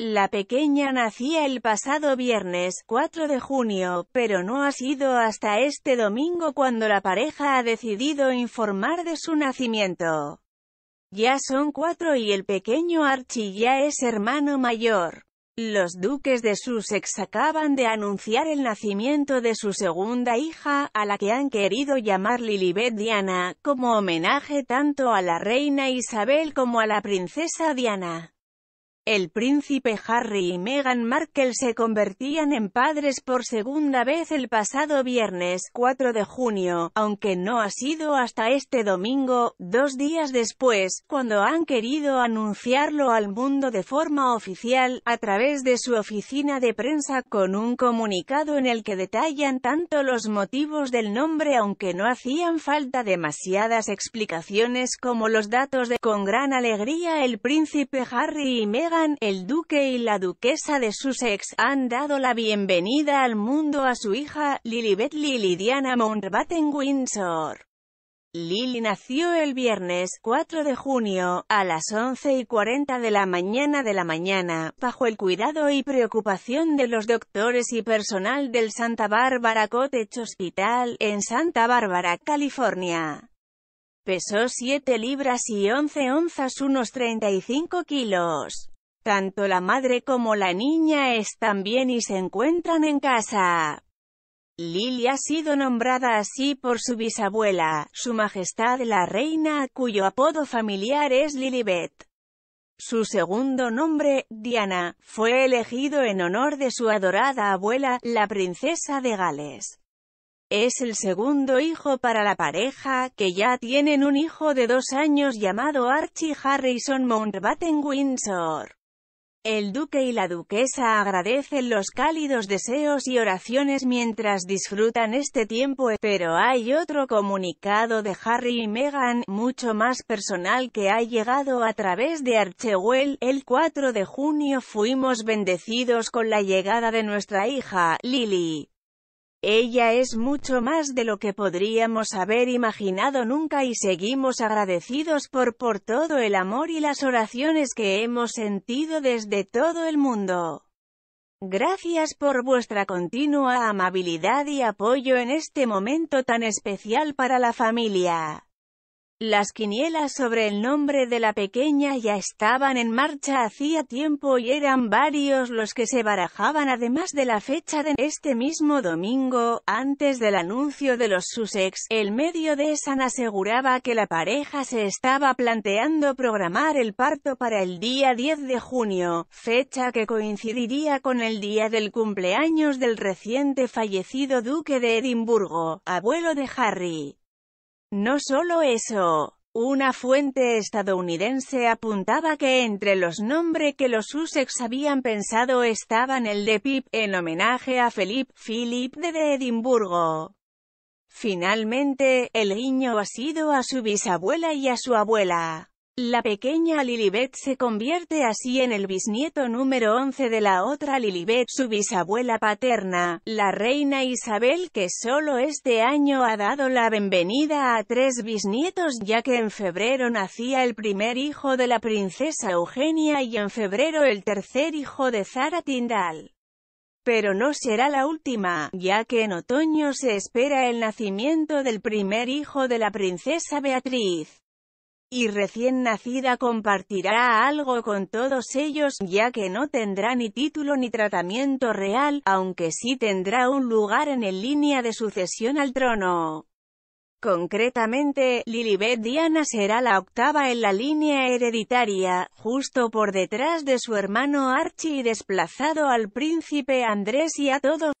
La pequeña nacía el pasado viernes, 4 de junio, pero no ha sido hasta este domingo cuando la pareja ha decidido informar de su nacimiento. Ya son cuatro y el pequeño Archie ya es hermano mayor. Los duques de Sussex acaban de anunciar el nacimiento de su segunda hija, a la que han querido llamar Lilibet Diana, como homenaje tanto a la reina Isabel como a la princesa Diana. El príncipe Harry y Meghan Markle se convertían en padres por segunda vez el pasado viernes 4 de junio, aunque no ha sido hasta este domingo, dos días después, cuando han querido anunciarlo al mundo de forma oficial, a través de su oficina de prensa, con un comunicado en el que detallan tanto los motivos del nombre aunque no hacían falta demasiadas explicaciones como los datos de con gran alegría el príncipe Harry y Meghan el duque y la duquesa de Sussex, han dado la bienvenida al mundo a su hija, Lilibet Lili Diana Mountbatten-Windsor. Lily nació el viernes 4 de junio, a las 11 y 40 de la mañana de la mañana, bajo el cuidado y preocupación de los doctores y personal del Santa Bárbara Cottage Hospital, en Santa Bárbara, California. Pesó 7 libras y 11 onzas unos 35 kilos. Tanto la madre como la niña están bien y se encuentran en casa. Lily ha sido nombrada así por su bisabuela, su majestad la reina, cuyo apodo familiar es Lilibet. Su segundo nombre, Diana, fue elegido en honor de su adorada abuela, la princesa de Gales. Es el segundo hijo para la pareja, que ya tienen un hijo de dos años llamado Archie Harrison Mountbatten Windsor. El duque y la duquesa agradecen los cálidos deseos y oraciones mientras disfrutan este tiempo, pero hay otro comunicado de Harry y Meghan, mucho más personal que ha llegado a través de Archewell. El 4 de junio fuimos bendecidos con la llegada de nuestra hija, Lily. Ella es mucho más de lo que podríamos haber imaginado nunca y seguimos agradecidos por por todo el amor y las oraciones que hemos sentido desde todo el mundo. Gracias por vuestra continua amabilidad y apoyo en este momento tan especial para la familia. Las quinielas sobre el nombre de la pequeña ya estaban en marcha hacía tiempo y eran varios los que se barajaban además de la fecha de este mismo domingo, antes del anuncio de los Sussex, el medio de San aseguraba que la pareja se estaba planteando programar el parto para el día 10 de junio, fecha que coincidiría con el día del cumpleaños del reciente fallecido duque de Edimburgo, abuelo de Harry. No solo eso. Una fuente estadounidense apuntaba que entre los nombres que los Sussex habían pensado estaban el de Pip, en homenaje a Philip, Philip de Edimburgo. Finalmente, el guiño ha sido a su bisabuela y a su abuela. La pequeña Lilibet se convierte así en el bisnieto número 11 de la otra Lilibet, su bisabuela paterna, la reina Isabel que solo este año ha dado la bienvenida a tres bisnietos ya que en febrero nacía el primer hijo de la princesa Eugenia y en febrero el tercer hijo de Zara Tindal pero no será la última, ya que en otoño se espera el nacimiento del primer hijo de la princesa Beatriz y recién nacida compartirá algo con todos ellos, ya que no tendrá ni título ni tratamiento real, aunque sí tendrá un lugar en el línea de sucesión al trono. Concretamente, Lilibet Diana será la octava en la línea hereditaria, justo por detrás de su hermano Archie y desplazado al príncipe Andrés y a todos